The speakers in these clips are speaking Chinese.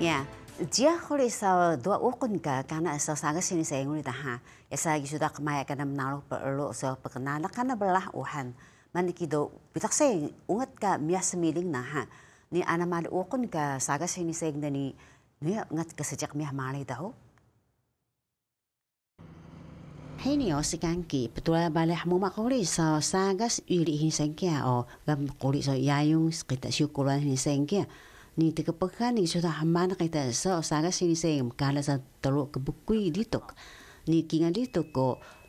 Ya, dia kuli sa dua ukun ka karena sa sangat sini saya ngulit dah. Ha. Ya sa gi sudah kemaya kena menalu perlu sa perkenal karena belah uhan. Mana kido pitak saya ungat ka mias semiling nah. Ha. Ni ana mad ukun ka saga sini saya ngulit ni ni ngat ka sejak mias malai tau. Hei ni o oh, si kanki, betulah balai hamuma kuli sa sagas yuri hinsengkia o oh. gam kuli sa yayung sekitar syukuran hinsengkia. Hei ni tiga pekan ni sudah aman kita so saya sini saya mengalas teruk kebukui di tok ni kini di tok ko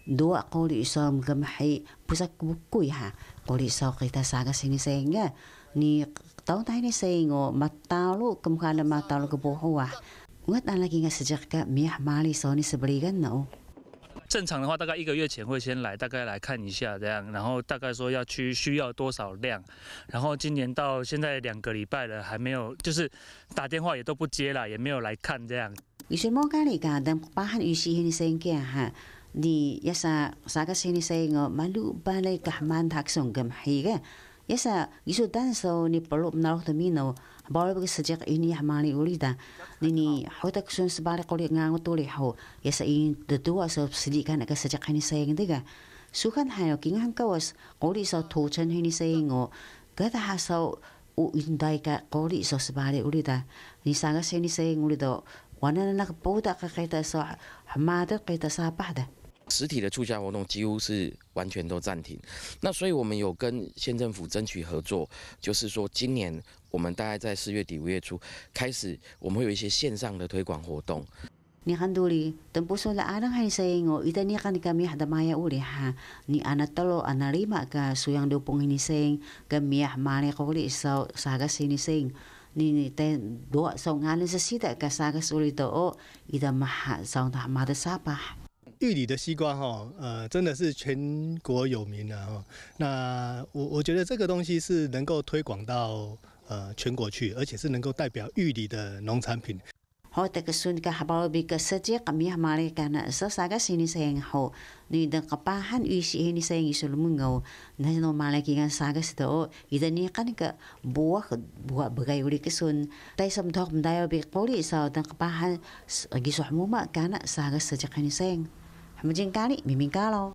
dua kali isam gemhi pusat kebukui ha kali so kita saya sini saya ha. ni ni tahun tahun ini saya ngo mata lu kemukalan mata lu kebohwa ngat anak ingat sejak ke miah mali so ni sebeli kan no 正常的话，大概一个月前会先来，大概来看一下这样，然后大概说要去需要多少量，然后今年到现在两个礼拜了，还没有，就是打电话也都不接了，也没有来看这样。yesa uh, isu dan so ni polo mnalo to mino bawal bagi sejak ini hamali uli da nini hotak sun sebalik kuli ngangu tuli ho yesa uh, ini tetua so uh, sedikan aga sejak ini saya ngerti ga sukan hayo king hang kawas kuli so tu chen ini saya ngo gata haso u indai ka kuli so sebalik uli da ni sanga sini saya ngulido wanana nak bauta ka kaita so hamada kaita sapah da 实体的促销活动几乎是完全都暂停，那所以我们有跟县政府争取合作，就是说今年我们大概在四月底五月初开始，我们会有一些线上的推广活动。你看到哩，等不说了，阿娘还是生哦，伊在你阿你尼卡咪哈得妈呀屋里哈，你阿那到了阿那里玛噶，苏样多碰你尼生，卡咪阿妈呀可哩少少阿生哩生，你你太多少阿哩是死的卡少个手里头哦，伊在妈呀少他妈的沙巴。玉里的西瓜，哈，呃，真的是全国有名的哈。那我我觉得这个东西是能够推广到呃全国去，而且是能够代表玉里的农产品。好，这个个哈，个嘛哩干呐，啥个新好？你个巴汉么牛？那些侬嘛哩啥个石头，伊那个不有哩个有个巴汉嘛干呐，啥个唔真咖喱明明咖咯！